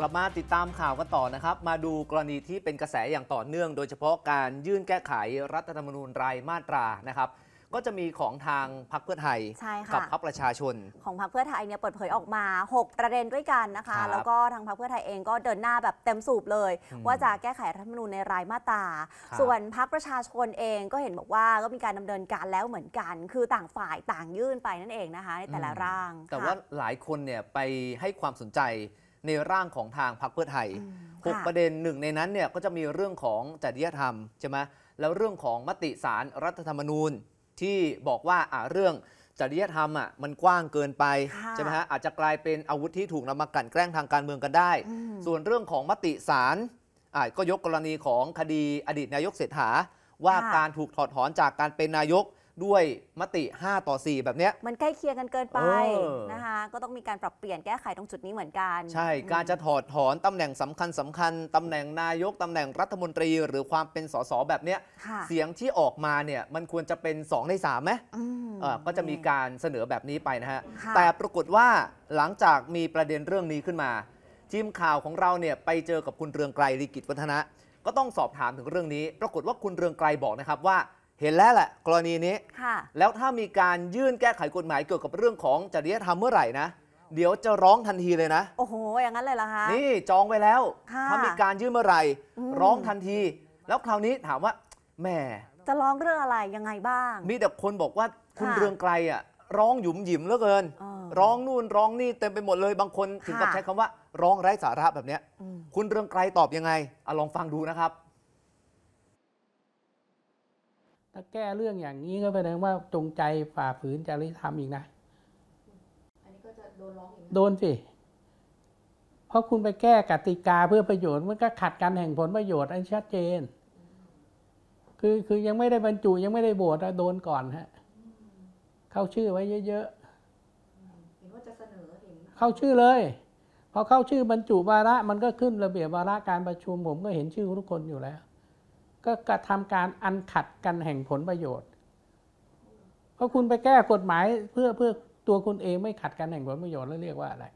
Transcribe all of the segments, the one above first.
กลับมาติดตามข่าวกันต่อนะครับ มาดูกรณีที่เป็นกระแสอย่างต่อเนื่อง โดยเฉพาะการยื่นแก้ไขรัฐธรรมนูญรายมาตรานะครับ ก็จะมีของทางพรรคเพื่อไทย กับพรรคประชาชน ของพรรคเพื่อไทยเนี่ยเปิดเผยออกมา 6 ประเด็นด้วยกันนะคะแล้วก็ทางพรรคเพื่อไทยเองก็เดินหน้าแบบเต็มสูบเลย ว่าจะแก้ไขรัฐธรรมนูญในรายมาตรา ส่วนพรรคประชาชนเองก็เห็นบอกว่าก็มีการดำเนินการแล้วเหมือนกัน คือต่างฝ่ายต่างยื่นไปนั่นเองนะคะในแต่ละร่างแต่ว่าหลายคนเนี่ยไปให้ความสนใจในร่างของทางพรรคเพื่อไทยหกประเด็นหนึ่งในนั้นเนี่ยก็จะมีเรื่องของจริยธรรมใช่ไหมแล้วเรื่องของ มติสารรัฐธรรมนูญ ที่บอกว่าอ่าเรื่องจริยธรรมอ่ะมันกว้างเกินไปใช่ไหมฮะ อาจจะกลายเป็นอาวุธที่ถูกนำมากันแกล้งทางการเมืองกันได้ ส่วนเรื่องของมติสารอ่าก็ยกกรณีของคดีอดีตนายกเศรษฐาว่าการถูกถอดถอนจากการเป็นนายกด้วยมติ 5 ต่อ 4 แบบนี้มันใกล้เคียงกันเกินไปออนะคะก็ต้องมีการปรับเปลี่ยนแก้ไขตรงจุดนี้เหมือนกัน ใช่การจะถอดถอนตำแหน่งสำคัญสำคัญตำแหน่งนายกตำแหน่งรัฐมนตรีหรือความเป็นสสแบบนี้เสียงที่ออกมาเนี่ยมันควรจะเป็น 2 ใน3ไหมไหมเออก็จะมีการเสนอแบบนี้ไปนะฮะฮะแต่ปรากฏว่าหลังจากมีประเด็นเรื่องนี้ขึ้นมาทีมข่าวของเราเนี่ยไปเจอกับคุณเรืองไกรลิกิตวัฒนะ ก็ต้องสอบถามถึงเรื่องนี้ ปรากฏว่าคุณเรืองไกรบอกนะครับว่าเห็นแล้วแหละกรณีนี้ แล้วถ้ามีการยื่นแก้ไขกฎหมายเกี่ยวกับเรื่องของจริยธรรมเมื่อไหร่นะเดี๋ยวจะร้องทันทีเลยนะ โอ้โหอย่างนั้นเลยเหรอคะ นี่จองไว้แล้ว ถ้ามีการยื่นเมื่อไหร่ร้องทันที แล้วคราวนี้ถามว่าแม่จะร้องเรื่องอะไรยังไงบ้าง มีแต่คนบอกว่าคุณเรืองไกลอ่ะ ร้องหยุมหยิมเหลือเกิน ร้องนู่นร้องนี่เต็มไปหมดเลยบางคน ถึงกับใช้คำว่าร้องไร้สาระแบบเนี้ยคุณเรืองไกลตอบยังไงอลองฟังดูนะครับถ้าแก้เรื่องอย่างนี้ก็แสดงว่าจงใจฝ่าฝืนจริยธรรมอีกนะอันนี้ก็จะโดนร้องอีกโดนสิเพราะคุณไปแก้กติกาเพื่อประโยชน์ มันก็ขัดกันแห่งผลประโยชน์ อันชัดเจน คือคือยังไม่ได้บรรจุยังไม่ได้โบสถ์โดนก่อนฮะเข้าชื่อไว้เยอะๆเห็นว่าจะเสนอเห็นเข้าชื่อเลยพอเข้าชื่อบรรจุวาระ มันก็ขึ้นระเบียบวาระการประชุม ผมก็เห็นชื่อทุกคนอยู่แล้วก็กระทำการอันขัดกันแห่งผลประโยชน์ เพราะคุณไปแก้กฎหมายเพื่อเพื่อตัวคุณเองไม่ขัดกันแห่งผลประโยชน์ แล้วเรียกว่าอะไร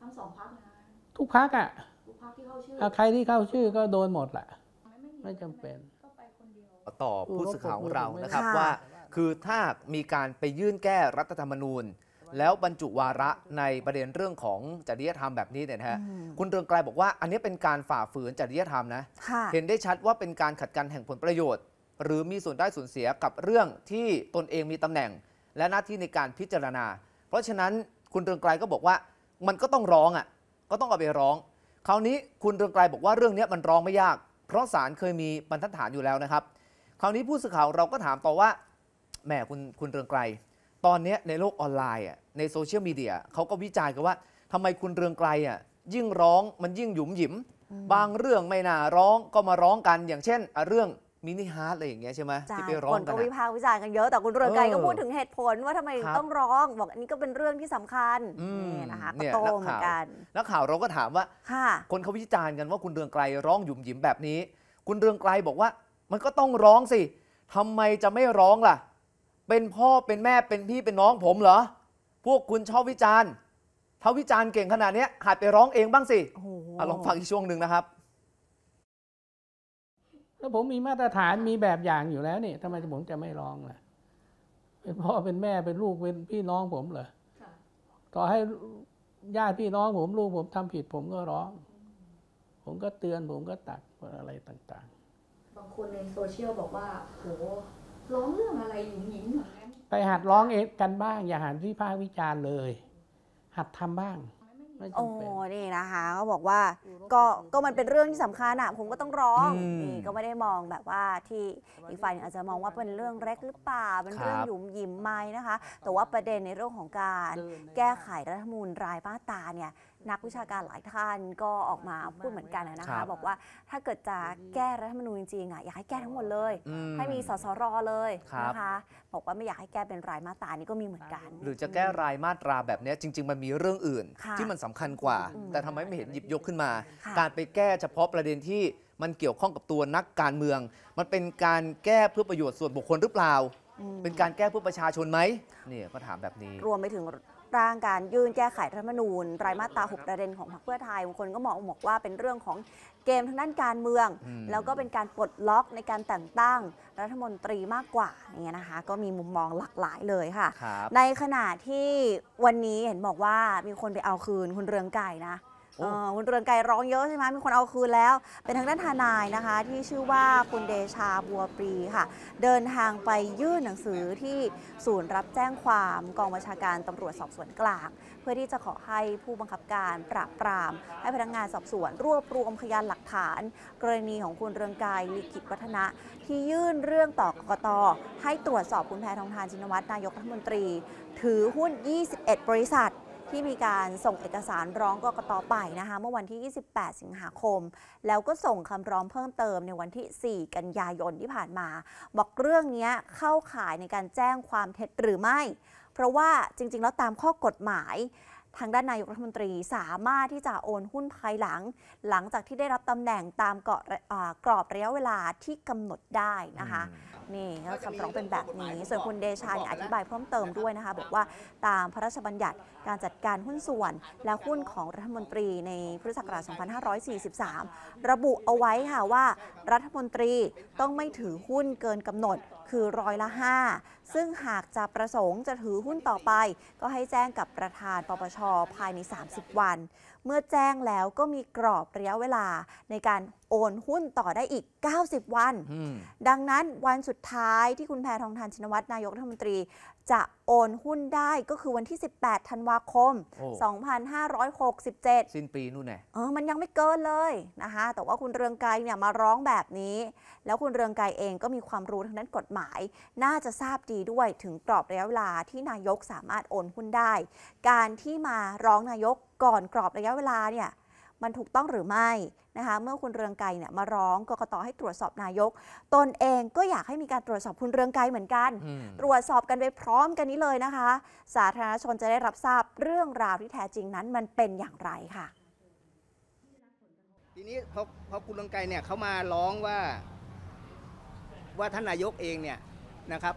ทั้งสองพักนะ ทุกพักอ่ะ ทุกพักที่เข้าชื่อใครที่เข้าชื่อก็โดนหมดแหละ ไม่จำเป็น ต่อผู้สื่อข่าวของเรานะครับว่า คือถ้ามีการไปยื่นแก้รัฐธรรมนูญแล้วบรรจุวาระในประเด็นเรื่องของจริยธรรมแบบนี้เนี่ยนะฮะคุณเรืองไกลบอกว่าอันนี้เป็นการฝ่าฝืนจริยธรรมนะเห็นได้ชัดว่าเป็นการขัดกันแห่งผลประโยชน์ หรือมีส่วนได้ส่วนเสียกับเรื่องที่ตนเองมีตำแหน่ง และหน้าที่ในการพิจารณา เพราะฉะนั้นคุณเรืองไกลก็บอกว่ามันก็ต้องร้องอ่ะก็ต้องเอาไปร้อง คราวนี้คุณเรืองไกลบอกว่าเรื่องนี้มันร้องไม่ยาก เพราะศาลเคยมีบรรทัดฐานอยู่แล้วนะครับ คราวนี้ผู้สื่อข่าวเราก็ถามต่อว่าแหมคุณคุณเรืองไกลตอนนี้ในโลกออนไลน์ในโซเชียลมีเดียเขาก็วิจารณ์กันว่าทำไมคุณเรืองไกลอ่ะยิ่งร้องมันยิ่งหยุมหยิมบางเรื่องไม่น่าร้องก็มาร้องกัน อย่างเช่นเรื่องมินิฮาร์ดอะไรอย่างเงี้ยใช่ไหมที่ไปร้องกันคนก็วิพากษ์วิจารณ์กันเยอะแต่คุณเรืองไกลก็พูดถึงเหตุผลว่าทำไมต้องร้องบอกอันนี้ก็เป็นเรื่องที่สำคัญนี่นะคะก็โตเหมือนกันนักข่าวเราก็ถามว่าคนเขาวิจารณ์กันว่าคุณเรืองไกลร้องหยุมหยิมแบบนี้ คุณเรืองไกลบอกว่ามันก็ต้องร้องสิ ทำไมจะไม่ร้องล่ะเป็นพ่อเป็นแม่เป็นพี่เป็นน้องผมเหรอ พวกคุณชอบวิจารณ์ถ้าวิจารณ์เก่งขนาดนี้หัดไปร้องเองบ้างสิอลองฟังอีกช่วงหนึ่งนะครับถ้าผมมีมาตรฐานมีแบบอย่างอยู่แล้วนี่ ทำไมผมจะไม่ร้องล่ะ เป็นพ่อ เป็นแม่เป็นลูก เป็นพี่น้องผมเหรอต่อให้ญาติพี่น้องผมลูกผมทำผิดผมก็ร้อง ผมก็เตือนผมก็ตักอะไรต่างๆ บางคนในโซเชียลบอกว่าโหร้องเรื่องอะไรอยู่หิเหมือนกันไปหัดร้องเองกันบ้าง อย่าหันที่กา์วิจารณ์เลย หัดทำบ้าง โอ้เนี่นะคะเขาบอกว่าก็ก็มันเป็นเรื่องที่สำคัญอะผมก็ต้องร้องนี่ก็ไม่ได้มองแบบว่าที่อีกฝ่ายอาจจะมองว่าเป็นเรื่องเล็กหรือเปล่าเป็นเรื่องหยุมหยิมไหมนะคะ แต่ว่าประเด็นในเรื่องของการ แก้ไขรัฐธรรมนูญรายมาตราเนี่ยนักวิชาการหลายท่านก็ออกมาพูดเหมือนกันนะคะบบอกว่าถ้าเกิดจะแก้รัฐธรรมนูญจริงๆอ่ะอยากให้แก้ทั้งหมดเลย ให้มีสสรเลยนะคะบอกว่าไม่อยากให้แก้เป็นรายมาตรานี่ก็มีเหมือนกัน หรือจะแก้รายมาตราแบบนี้จริง ๆ มันมีเรื่องอื่น ที่มันสำคัญกว่า แต่ทำไมไม่เห็นหยิบยกขึ้นมา การไปแก้เฉพาะประเด็นที่มันเกี่ยวข้องกับตัวนักการเมือง มันเป็นการแก้เพื่อประโยชน์ส่วนบุคคลหรือเปล่า เป็นการแก้เพื่อประชาชนไหมนี่ก็ถามแบบนี้รวมไปถึงร่างการยื่นแก้ไขรัฐมนูญรายมาตรา6ประเด็นของพรรคเพื่อไทยบางคนก็มองบอกว่าเป็นเรื่องของเกมทางด้านการเมือง แล้วก็เป็นการปลดล็อกในการแต่งตั้งรัฐมนตรีมากกว่า่งเนี่ยนะคะ ก็มีมุมมองหลากหลายเลยค่ะ ในขณะที่วันนี้เห็นบอกว่ามีคนไปเอาคืนคุณเรืองไก่นะคุณเรืองไกรร้องเยอะใช่ไหม มีคนเอาคืนแล้ว เป็นทางด้านทนายนะคะ ที่ชื่อว่าคุณเดชาบัวปรีค่ะ เดินทางไปยื่นหนังสือที่ศูนย์รับแจ้งความกองบัญชาการตำรวจสอบสวนกลาง เพื่อที่จะขอให้ผู้บังคับการปราบปราม ให้พนักงงานสอบสวนรวบรวมพยานหลักฐาน กรณีของคุณเรืองไกรลิขิตวัฒนะที่ยื่นเรื่องต่อกกตให้ตรวจสอบคุณแพทองทานชินวัตรนายกรัฐมนตรี ถือหุ้น 21 บริษัทที่มีการส่งเอกสารร้องกกตไปนะคะเมื่อวันที่ 28 สิงหาคม แล้วก็ส่งคำร้องเพิ่มเติมในวันที่ 4 กันยายนที่ผ่านมา บอกเรื่องนี้เข้าข่ายในการแจ้งความเท็จหรือไม่ เพราะว่าจริง ๆแล้วตามข้อกฎหมายทางด้านนายกรัฐมนตรีสามารถที่จะโอนหุ้นภายหลัง หลังจากที่ได้รับตำแหน่งตามเกาะกรอบระยะเวลาที่กำหนดได้นะคะนี่คำร้องเป็นแบบนี้ ส่วนคุณเดชาอธิบายเพิ่มเติมด้วยนะคะบอกว่าตามพระราชบัญญัติการจัดการหุ้นส่วนและหุ้นของรัฐมนตรีในพุทธศักราช 2543 ระบุเอาไว้ค่ะว่ารัฐมนตรีต้องไม่ถือหุ้นเกินกำหนดคือร้อยละ 5 ซึ่งหากจะประสงค์จะถือหุ้นต่อไป ก็ให้แจ้งกับประธานปปช ภายใน 30 วัน เมื่อแจ้งแล้วก็มีกรอบระยะเวลาในการโอนหุ้นต่อได้อีก90 วัน ดังนั้นวันสุดท้ายที่คุณแพทองทานชินวัตรนายกรัฐมนตรี จะโอนหุ้นได้ก็คือวันที่ 18 ธันวาคม 2567 สิ้นปีนู่นแน่เออมันยังไม่เกินเลยนะคะแต่ว่าคุณเรืองไกรเนี่ยมาร้องแบบนี้ แล้วคุณเรืองไกรเองก็มีความรู้ทางด้านกฎหมาย น่าจะทราบดีด้วยถึงกรอบระยะเวลาที่นายกสามารถโอนหุ้นได้ การที่มาร้องนายกก่อนกรอบระยะเวลาเนี่ยมันถูกต้องหรือไม่นะคะเมื่อคุณเรืองไกรเนี่ยมาร้องกกตให้ตรวจสอบนายก ตนเองก็อยากให้มีการตรวจสอบคุณเรืองไกรเหมือนกัน ตรวจสอบกันไปพร้อมกันนี้เลยนะคะ สาธารณชนจะได้รับทราบเรื่องราวที่แท้จริงนั้นมันเป็นอย่างไรค่ะทีนี้พอพอคุณเรืองไกรเนี่ยเขามาร้องว่า ว่าท่านนายกเองเนี่ยนะครับ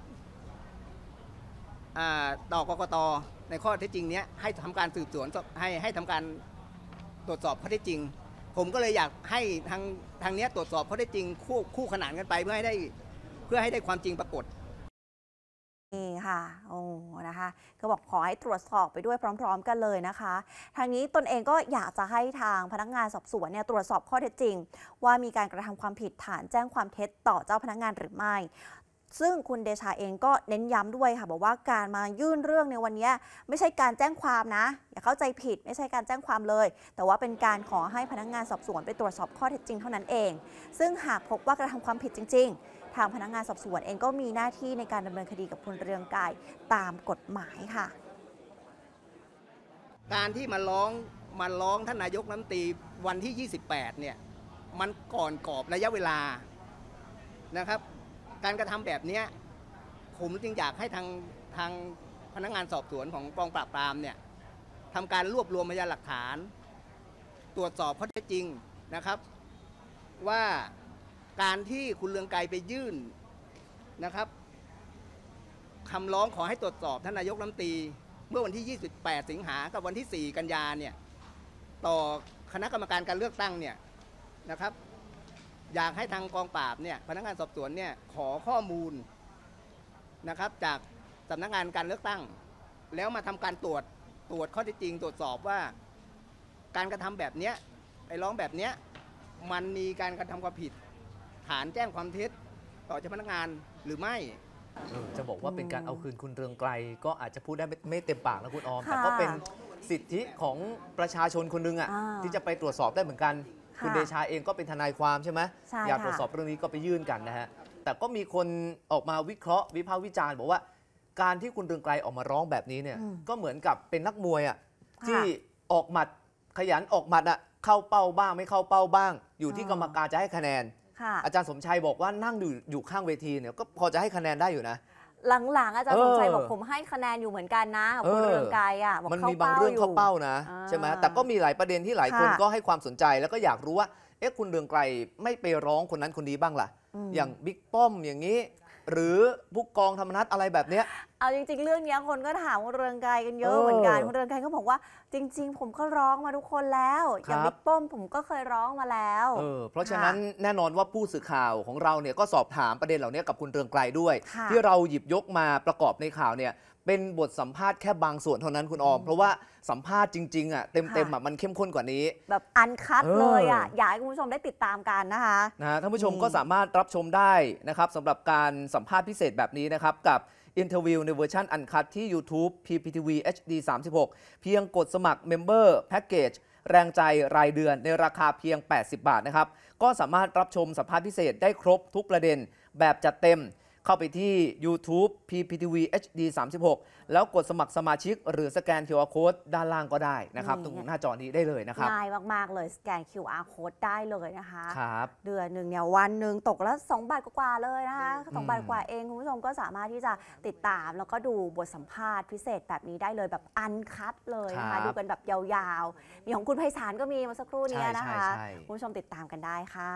ต่อกกตในข้อเท็จจริงเนี้ยให้ทำการสืบสวนให้ให้ทำการตรวจสอบข้อเท็จจริง ผมก็เลยอยากให้ทางทางเนี้ยตรวจสอบข้อเท็จจริงคู่คู่ขนานกันไปเพื่อให้ได้เพื่อให้ได้ความจริงปรากฏนี่ค่ะ โอ้นะคะก็บอกขอให้ตรวจสอบไปด้วยพร้อม ๆ กันเลยนะคะทางนี้ตนเองก็อยากจะให้ทางพนักงานสอบสวนเนี่ยตรวจสอบข้อเท็จจริง ว่ามีการกระทำความผิดฐานแจ้งความเท็จต่อเจ้าพนักงานหรือไม่ซึ่งคุณเดชาเองก็เน้นย้ำด้วยค่ะบอกว่าการมายื่นเรื่องในวันนี้ ไม่ใช่การแจ้งความนะอย่าเข้าใจผิดไม่ใช่การแจ้งความเลย แต่ว่าเป็นการขอให้พนักงงานสอบสวน ไปตรวจสอบข้อเท็จจริงเท่านั้นเอง ซึ่งหากพบว่ากระทำความผิดจริง ๆ ทางพนักงงานสอบสวนเองก็มีหน้าที่ในการดำเนินคดีกับคุณเรืองกายตามกฎหมายค่ะ การที่มาร้องมาร้องท่านนายกน้ำตีวันที่ 28 เนี่ย มันก่อนกรอบระยะเวลานะครับการกระทำแบบเนี้ยผมจึงอยากให้ทางทางพนักงานสอบสวนของกองปราบปรามเนี่ยทำการรวบรวมพยานหลักฐาน ตรวจสอบข้อเท็จจริงนะครับ ว่าการที่คุณเลืองไกรไปยื่นนะครับคำร้องขอให้ตรวจสอบท่านนายกรัฐมนตรีเมื่อวันที่ 28 สิงหา กับวันที่ 4 กันยาเนี่ย ต่อคณะกรรมการการเลือกตั้งเนี่ยนะครับอยากให้ทางกองปราบเนี่ยพนักงานสอบสวนเนี่ยขอข้อมูลนะครับ จากสำนักงานการเลือกตั้ง แล้วมาทำการตรวจตรวจข้อที่จริง ตรวจสอบว่าการกระทำแบบเนี้ยไอ้ร้องแบบเนี้ยมันมีการกระทำความผิด ฐานแจ้งความเท็จต่อเจ้าพนักงานหรือไม่ จะบอกว่าเป็นการเอาคืนคุณเรืองไกล ก็อาจจะพูดได้ไม่เต็มปากนะคุณออมแต่ก็เป็นสิทธิของประชาชนคนนึงอ่ะที่จะไปตรวจสอบได้เหมือนกันคุณเดชาเองก็เป็นทนายความใช่ไหมใช่อยากตรวจสอบเรื่องนี้ก็ไปยื่นกันนะฮะ แต่ก็มีคนออกมาวิเคราะห์ วิพากษ์วิจารณ์ บอกว่าการที่คุณเรืองไกลออกมาร้องแบบนี้เนี่ย ก็เหมือนกับเป็นนักมวยอ่ะ่ะที่ออกหมัดขยันออกหมัดอ่ะเข้าเป้าบ้างไม่เข้าเป้าบ้าง อยู่ที่กรรมการจะให้คะแนน ค่ะ อาจารย์สมชัยบอกว่านั่งอยู่อยู่ข้างเวทีเนี่ยก็พอจะให้คะแนนได้อยู่นะหลังๆ อาจารย์สมชัยบอก ผมให้คะแนนอยู่เหมือนกันนะคุณเรืองไกยอ่ะบอกมันมีบางเรื่องเข้าเป้านะ ใช่ไหมแต่ก็มีหลายประเด็นที่หลายคนก็ให้ความสนใจแล้วก็อยากรู้ว่า เอ๊ะคุณเรืองไกรไม่ไปร้องคนนั้นคนนี้บ้างล่ะ อย่างบิ๊กป้อมอย่างนี้หรือผู้กองธรรมนัฐอะไรแบบเนี้ยเอา จริงๆเรื่องเนี้ยคนก็ถามคุณเรืองไกรกันเยอะเหมือนกันคุณเรืองไกรก็บอกว่า จริงๆ ผมก็ร้องมาทุกคนแล้ว อย่างบิ๊กป้อมผมก็เคยร้องมาแล้วเเพราะฉะนั้นแน่นอนว่าผู้สื่อข่าวของเราเนี่ยก็สอบถามประเด็นเหล่านี้กับคุณเรืองไกลด้วย ที่เราหยิบยกมาประกอบในข่าวเนี่ยเป็นบทสัมภาษณ์แค่บางส่วนเท่านั้นคุณออม เพราะว่าสัมภาษณ์จริงๆอ่ะเต็มๆอ่ะมันเข้มข้นกว่านี้ แบบอันคัดเลยอ่ะอยากให้คุณผู้ชมได้ติดตามกันนะคะนะท่านผู้ชมก็สามารถรับชมได้นะครับสำหรับการสัมภาษณ์พิเศษแบบนี้นะครับ กับอินเทอร์วิวในเวอร์ชันอันคัดที่ YouTube PPTV HD 36เพียงกดสมัครเมมเบอร์แพ็กเกจแรงใจรายเดือนในราคาเพียง 80 บาทนะครับก็สามารถรับชมสัมภาษณ์พิเศษได้ครบทุกประเด็นแบบจัดเต็มเข้าไปที่ YouTube PPTV HD 36แล้วกดสมัครสมาชิกหรือสแกน QR Code ด้านล่างก็ได้นะครับ ตรงหน้าจอนี้ได้เลยนะครับง่ายมากๆเลย สแกน QR Code ได้เลยนะคะครับเดือนหนึ่งเนี่ยวันหนึ่งตกละ2บาทกว่าเลยนะคะสองบาทกว่าเองคุณผู้ชมก็สามารถที่จะติดตาม แล้วก็ดูบทสัมภาษณ์พิเศษแบบนี้ได้เลยแบบอันคัดเลยนะคะดูกันแบบยาวๆ มีของคุณไพศาลก็มีเมื่อสักครู่นี้นะคะคุณผู้ชมติดตามกันได้ค่ะ